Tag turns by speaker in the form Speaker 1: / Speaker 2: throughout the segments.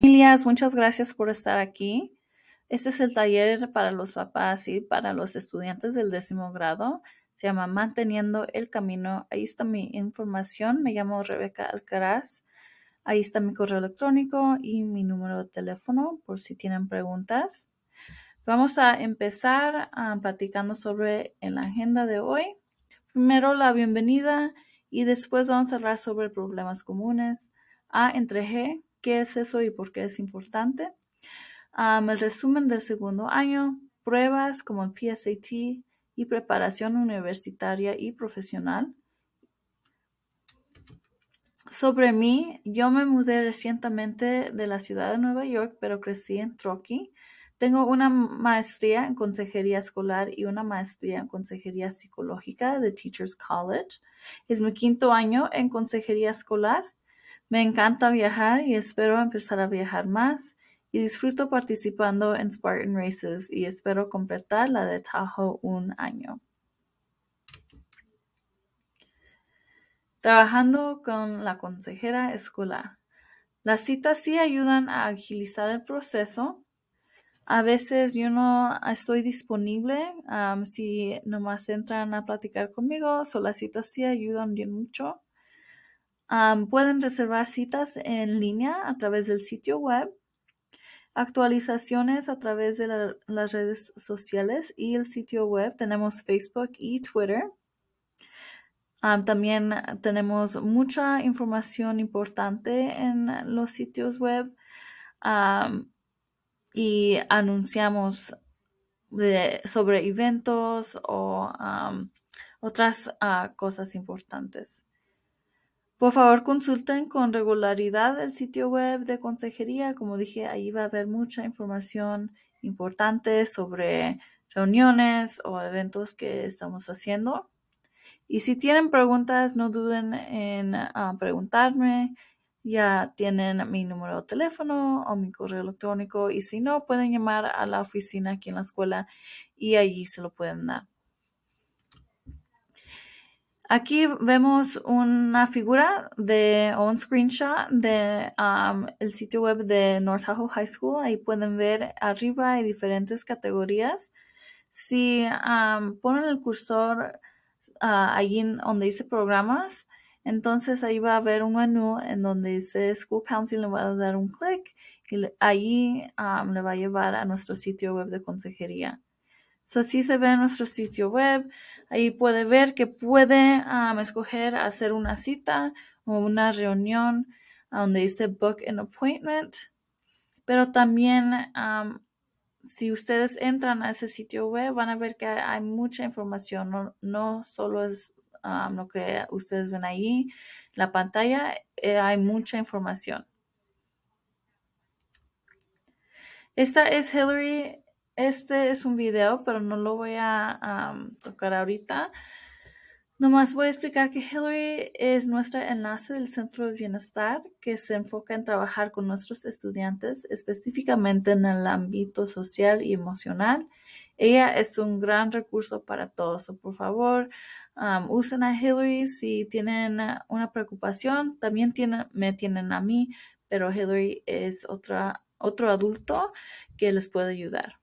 Speaker 1: Familias, muchas gracias por estar aquí. Este es el taller para los papás y para los estudiantes del décimo grado. Se llama Manteniendo el Camino. Ahí está mi información. Me llamo Rebeca Alcaraz. Ahí está mi correo electrónico y mi número de teléfono por si tienen preguntas. Vamos a empezar ah, platicando sobre en la agenda de hoy. Primero la bienvenida y después vamos a hablar sobre problemas comunes A entre G qué es eso y por qué es importante. el resumen del segundo año, pruebas como el PSAT y preparación universitaria y profesional. Sobre mí, yo me mudé recientemente de la ciudad de Nueva York, pero crecí en Truckee. Tengo una maestría en consejería escolar y una maestría en consejería psicológica de Teachers College. Es mi quinto año en consejería escolar me encanta viajar y espero empezar a viajar más y disfruto participando en Spartan Races y espero completar la de Tahoe un año. Trabajando con la consejera escolar. Las citas sí ayudan a agilizar el proceso. A veces yo no estoy disponible si nomás entran a platicar conmigo, so las citas sí ayudan bien mucho pueden reservar citas en línea a través del sitio web, actualizaciones a través de las redes sociales y el sitio web. Tenemos Facebook y Twitter. también tenemos mucha información importante en los sitios web y anunciamos sobre eventos o otras ah, cosas importantes. Por favor, consulten con regularidad el sitio web de consejería. Como dije, ahí va a haber mucha información importante sobre reuniones o eventos que estamos haciendo. Y si tienen preguntas, no duden en ah, preguntarme. Ya tienen mi número de teléfono o mi correo electrónico y si no, pueden llamar a la oficina aquí en la escuela y allí se lo pueden dar. Aquí vemos una figura de un screenshot de um, el sitio web de North Tahoe High School. Ahí pueden ver arriba hay diferentes categorías. Si um, ponen el cursor uh, allí donde dice programas, entonces ahí va a haber un menú en donde dice School Council, le va a dar un clic y ahí um, le va a llevar a nuestro sitio web de consejería así se ve en nuestro sitio web. Ahí puede ver que puede escoger hacer una cita o una reunión donde dice book an appointment. Pero también si ustedes entran a ese sitio web van a ver que hay mucha información, no, solo es lo que ustedes ven ahí, la pantalla, eh, hay mucha información. Esta es Hillary este es un video, pero no lo voy a um, tocar ahorita. Nomás voy a explicar que Hillary es nuestra enlace del Centro de Bienestar que se enfoca en trabajar con nuestros estudiantes específicamente en el ámbito social y emocional. Ella es un gran recurso para todos. por favor, um, usen a Hillary si tienen una preocupación. También tienen, me tienen a mí, pero Hillary es otra, otro adulto que les puede ayudar.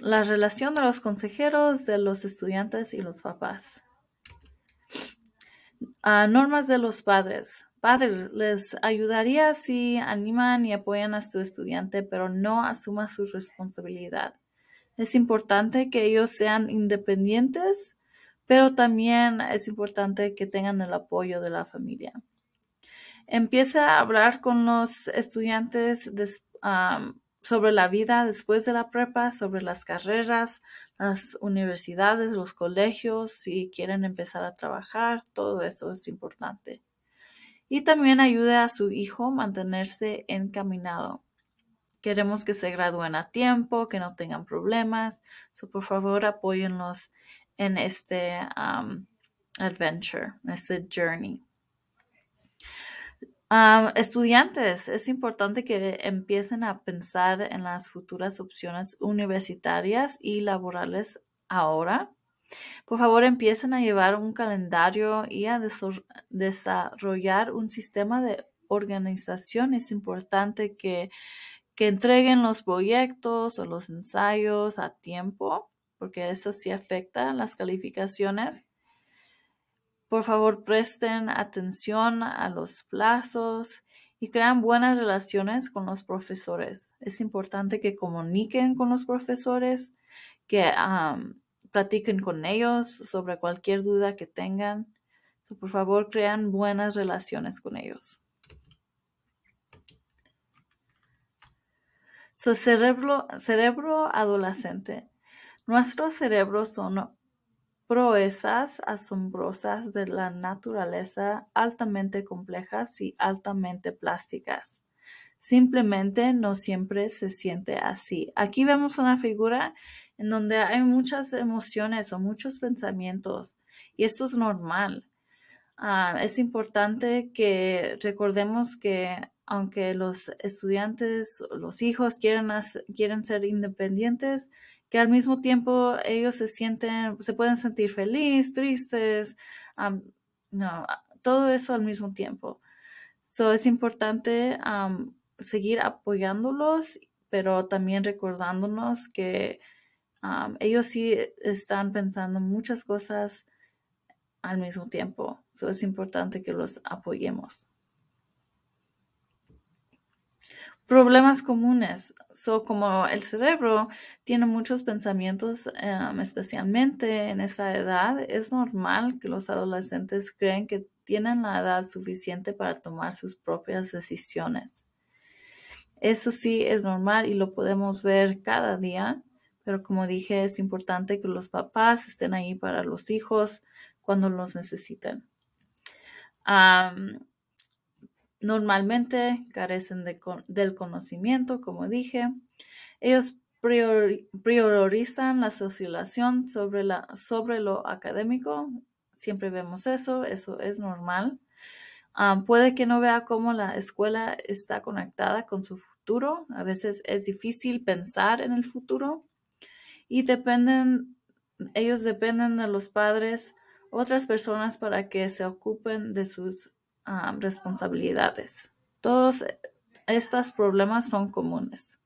Speaker 1: la relación de los consejeros, de los estudiantes y los papás. normas de los padres. Padres, les ayudaría si animan y apoyan a su estudiante, pero no asuma su responsabilidad. Es importante que ellos sean independientes, pero también es importante que tengan el apoyo de la familia. Empieza a hablar con los estudiantes de sobre la vida después de la prepa, sobre las carreras, las universidades, los colegios, si quieren empezar a trabajar, todo eso es importante. Y también ayude a su hijo a mantenerse encaminado. Queremos que se gradúen a tiempo, que no tengan problemas. por favor, apóyennos en este um, adventure, en este journey estudiantes, es importante que empiecen a pensar en las futuras opciones universitarias y laborales ahora. Por favor, empiecen a llevar un calendario y a desarrollar un sistema de organización. Es importante que, que entreguen los proyectos o los ensayos a tiempo, porque eso sí afecta las calificaciones. Por favor, presten atención a los plazos y crean buenas relaciones con los profesores. Es importante que comuniquen con los profesores, que platiquen con ellos sobre cualquier duda que tengan. por favor, crean buenas relaciones con ellos. So, cerebro, cerebro adolescente. Nuestros cerebros son proezas asombrosas de la naturaleza, altamente complejas y altamente plásticas. Simplemente no siempre se siente así. Aquí vemos una figura en donde hay muchas emociones o muchos pensamientos y esto es normal. Ah, es importante que recordemos que aunque los estudiantes, los hijos quieren, quieren ser independientes, que al mismo tiempo ellos se sienten, se pueden sentir felices, tristes, no, todo eso al mismo tiempo. So, es importante seguir apoyándolos, pero también recordándonos que ellos sí están pensando muchas cosas al mismo tiempo. So, es importante que los apoyemos. problemas comunes. So, como el cerebro tiene muchos pensamientos, em, especialmente en esa edad, es normal que los adolescentes creen que tienen la edad suficiente para tomar sus propias decisiones. Eso sí es normal y lo podemos ver cada día, pero como dije, es importante que los papás estén ahí para los hijos cuando los necesiten. Normalmente carecen del conocimiento, como dije. Ellos priorizan la socialización sobre, lo académico. Siempre vemos eso, eso es normal. Ah, puede que no vea cómo la escuela está conectada con su futuro. A veces es difícil pensar en el futuro y dependen, ellos dependen de los padres, otras personas para que se ocupen de sus responsabilidades. Todos estos problemas son comunes.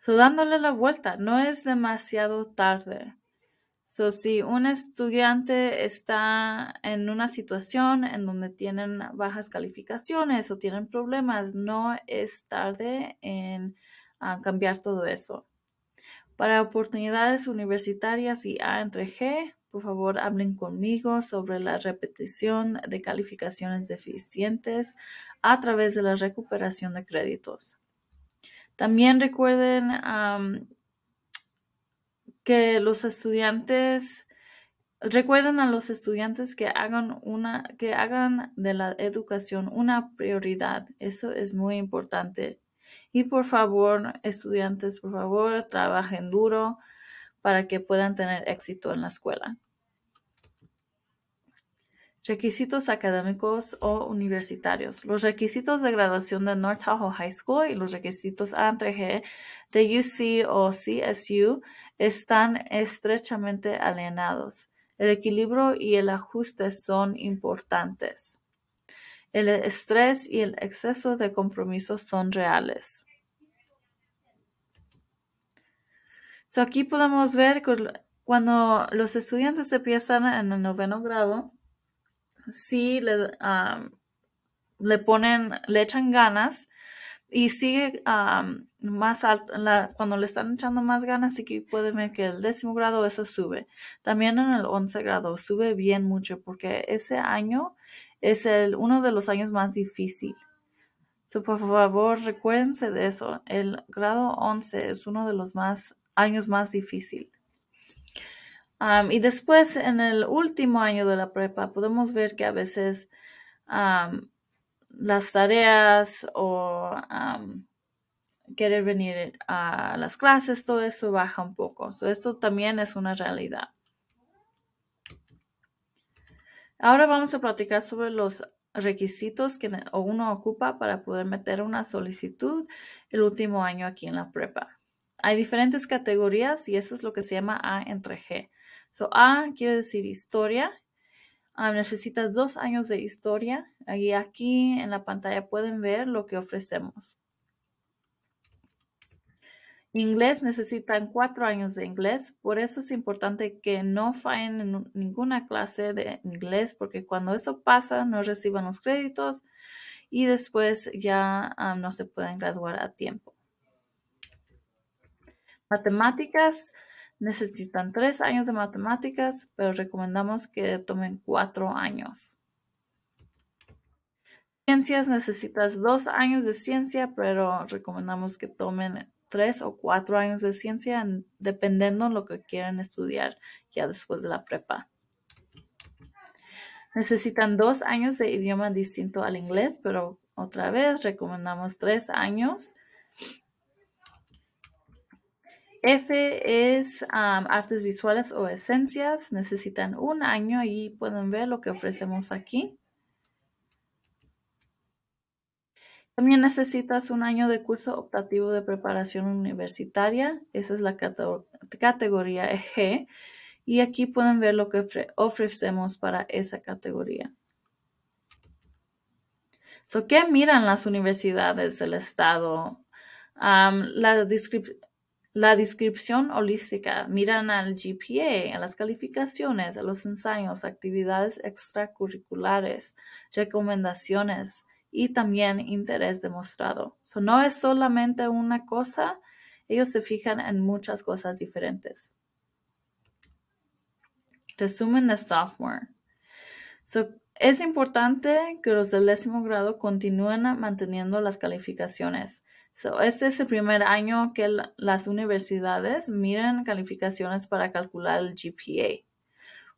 Speaker 1: So, dándole la vuelta, no es demasiado tarde. So, si un estudiante está en una situación en donde tienen bajas calificaciones o tienen problemas, no es tarde en ah, cambiar todo eso. Para oportunidades universitarias y A entre G, por favor, hablen conmigo sobre la repetición de calificaciones deficientes a través de la recuperación de créditos. También recuerden que los estudiantes Recuerden a los estudiantes que hagan, que hagan de la educación una prioridad. Eso es muy importante. Y por favor, estudiantes, por favor, trabajen duro para que puedan tener éxito en la escuela. Requisitos académicos o universitarios. Los requisitos de graduación de North Tahoe High School y los requisitos A G de UC o CSU están estrechamente alienados. El equilibrio y el ajuste son importantes. El estrés y el exceso de compromiso son reales. So, aquí podemos ver que cuando los estudiantes empiezan en el noveno grado, sí le, le ponen, le echan ganas y sigue más alto, cuando le están echando más ganas, sí que pueden ver que el décimo grado eso sube. También en el once grado sube bien mucho porque ese año es el, uno de los años más difícil. por favor, recuérdense de eso. El grado 11 es uno de los más años más difícil. y después, en el último año de la prepa, podemos ver que a veces las tareas o querer venir a las clases, todo eso baja un poco. esto también es una realidad. Ahora vamos a platicar sobre los requisitos que uno ocupa para poder meter una solicitud el último año aquí en la prepa hay diferentes categorías y eso es lo que se llama A entre G. So, A quiere decir historia. Ah, necesitas dos años de historia. Y aquí en la pantalla pueden ver lo que ofrecemos. Inglés necesitan cuatro años de inglés, por eso es importante que no fallen en ninguna clase de inglés, porque cuando eso pasa no reciban los créditos y después ya ah, no se pueden graduar a tiempo. Matemáticas. Necesitan tres años de matemáticas, pero recomendamos que tomen cuatro años. Ciencias necesitas dos años de ciencia, pero recomendamos que tomen tres o cuatro años de ciencia, dependiendo lo que quieran estudiar ya después de la prepa. Necesitan dos años de idioma distinto al inglés, pero otra vez recomendamos tres años F es artes visuales o esencias. Necesitan un año y pueden ver lo que ofrecemos aquí. También necesitas un año de curso optativo de preparación universitaria. Esa es la categoría e G. Y aquí pueden ver lo que ofrecemos para esa categoría. ¿Qué miran las universidades del estado? la descripción la descripción holística miran al GPA, a las calificaciones, a los ensayos, actividades extracurriculares, recomendaciones y también interés demostrado. So, no es solamente una cosa, ellos se fijan en muchas cosas diferentes. Resumen de software. es importante que los del décimo grado continúen manteniendo las calificaciones So, este es el primer año que las universidades miran calificaciones para calcular el GPA.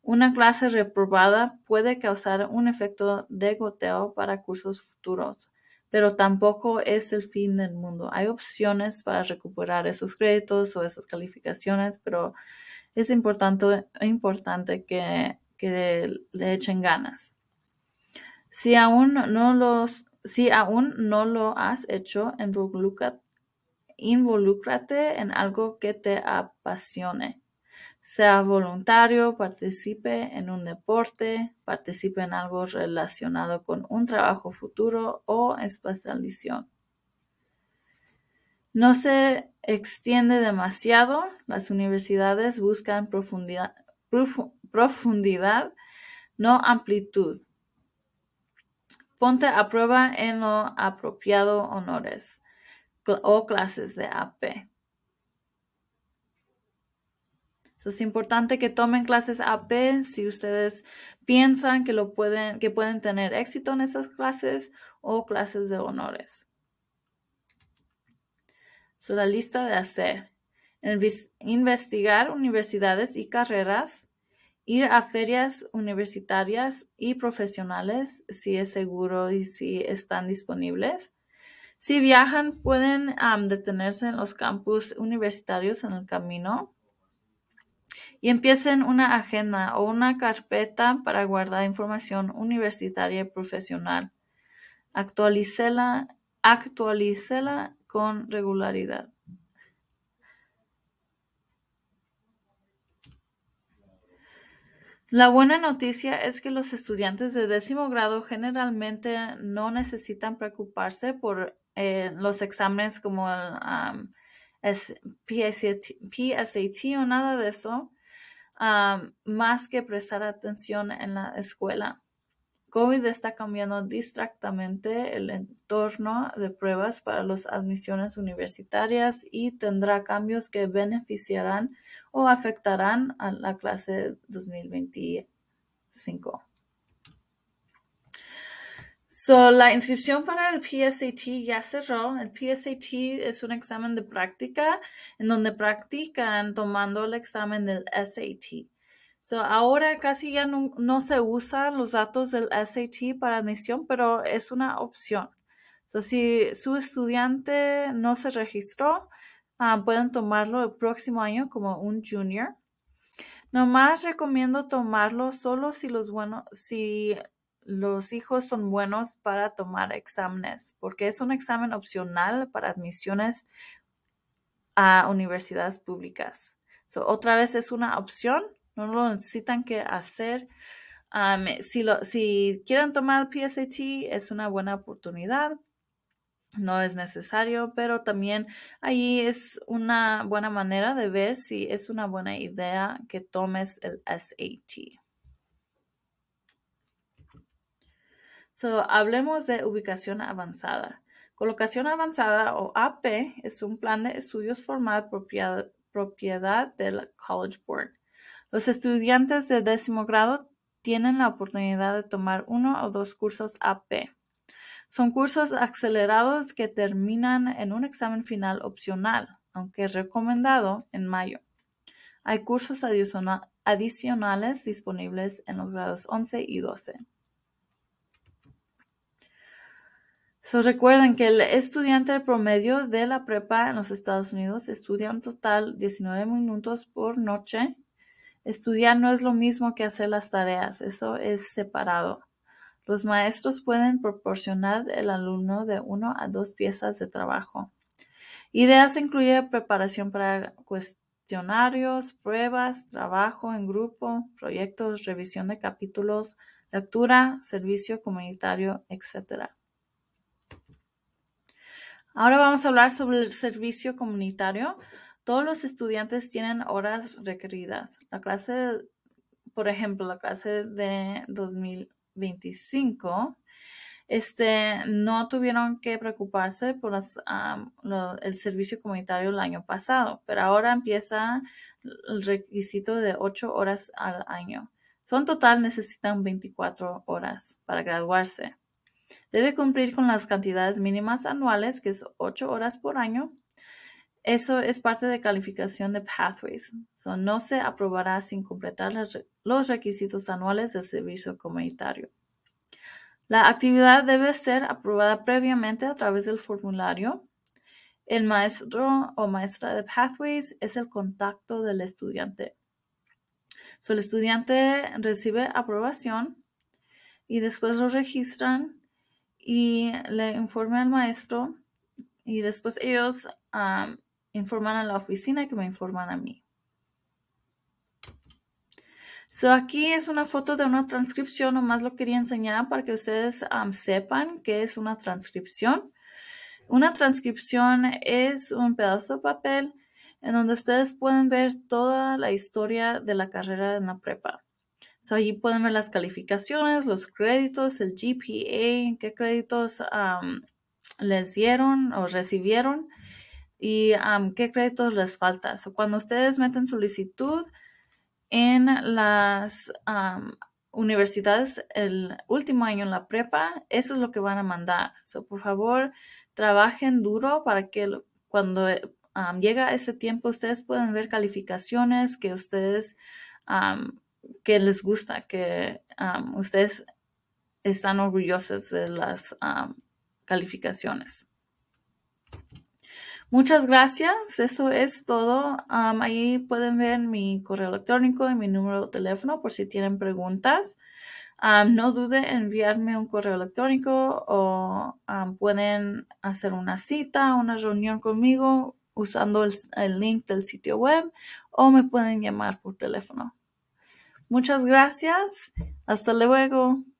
Speaker 1: Una clase reprobada puede causar un efecto de goteo para cursos futuros, pero tampoco es el fin del mundo. Hay opciones para recuperar esos créditos o esas calificaciones, pero es importante, importante que le echen ganas. Si aún no los si aún no lo has hecho, involúcrate en algo que te apasione. Sea voluntario, participe en un deporte, participe en algo relacionado con un trabajo futuro o especialización. No se extiende demasiado. Las universidades buscan profundidad, profundidad no amplitud. Ponte a prueba en lo apropiado honores o clases de AP. es importante que tomen clases AP si ustedes piensan que, lo pueden, que pueden tener éxito en esas clases o clases de honores. So, la lista de hacer. Investigar universidades y carreras ir a ferias universitarias y profesionales si es seguro y si están disponibles. Si viajan, pueden detenerse en los campus universitarios en el camino y empiecen una agenda o una carpeta para guardar información universitaria y profesional. Actualicela actualícela con regularidad. La buena noticia es que los estudiantes de décimo grado generalmente no necesitan preocuparse por eh, los exámenes como el PSAT, o nada de eso, más que prestar atención en la escuela. COVID está cambiando distractamente el entorno de pruebas para las admisiones universitarias y tendrá cambios que beneficiarán o afectarán a la clase 2025. So, la inscripción para el PSAT ya cerró. El PSAT es un examen de práctica en donde practican tomando el examen del SAT ahora casi ya no, se usan los datos del SAT para admisión, pero es una opción. si su estudiante no se registró, ah, pueden tomarlo el próximo año como un junior. Nomás recomiendo tomarlo solo si los, buenos, si los hijos son buenos para tomar exámenes, porque es un examen opcional para admisiones a universidades públicas. otra vez es una opción no lo necesitan que hacer. Eh, si, quieren tomar el PSAT, es una buena oportunidad. No es necesario, pero también ahí es una buena manera de ver si es una buena idea que tomes el SAT. So, hablemos de ubicación avanzada. Colocación avanzada o AP es un plan de estudios formal propiedad del College Board. Los estudiantes de décimo grado tienen la oportunidad de tomar uno o dos cursos AP. Son cursos acelerados que terminan en un examen final opcional, aunque es recomendado en mayo. Hay cursos adicionales disponibles en los grados 11 y 12. So, recuerden que el estudiante promedio de la prepa en los Estados Unidos estudia un total 19 minutos por noche Estudiar no es lo mismo que hacer las tareas, eso es separado. Los maestros pueden proporcionar al alumno de uno a dos piezas de trabajo. Ideas incluye preparación para cuestionarios, pruebas, trabajo en grupo, proyectos, revisión de capítulos, lectura, servicio comunitario, etc. Ahora vamos a hablar sobre el servicio comunitario. Todos los estudiantes tienen horas requeridas. La clase, por ejemplo, la clase de 2025 este, no tuvieron que preocuparse por el servicio comunitario el año pasado, pero ahora empieza el requisito de 8 horas al año. Son total necesitan 24 horas para graduarse. Debe cumplir con las cantidades mínimas anuales, que es ocho horas por año, eso es parte de calificación de Pathways. So, no se aprobará sin completar los requisitos anuales del servicio comunitario. La actividad debe ser aprobada previamente a través del formulario. El maestro o maestra de Pathways es el contacto del estudiante. el estudiante recibe aprobación y después lo registran y le informa al maestro y después ellos um, informan a la oficina y que me informan a mí. aquí es una foto de una transcripción, nomás lo quería enseñar para que ustedes um, sepan qué es una transcripción. Una transcripción es un pedazo de papel en donde ustedes pueden ver toda la historia de la carrera en la prepa. allí pueden ver las calificaciones, los créditos, el GPA, qué créditos um, les dieron o recibieron y qué créditos les falta. So, cuando ustedes meten solicitud en las universidades el último año en la prepa, eso es lo que van a mandar. por favor, trabajen duro para que cuando llegue llega ese tiempo ustedes puedan ver calificaciones que ustedes que les gusta, que ustedes están orgullosos de las calificaciones. Muchas gracias, eso es todo. ahí pueden ver mi correo electrónico y mi número de teléfono por si tienen preguntas. no dude en enviarme un correo electrónico o pueden hacer una cita, una reunión conmigo usando el link del sitio web o me pueden llamar por teléfono. Muchas gracias. Hasta luego.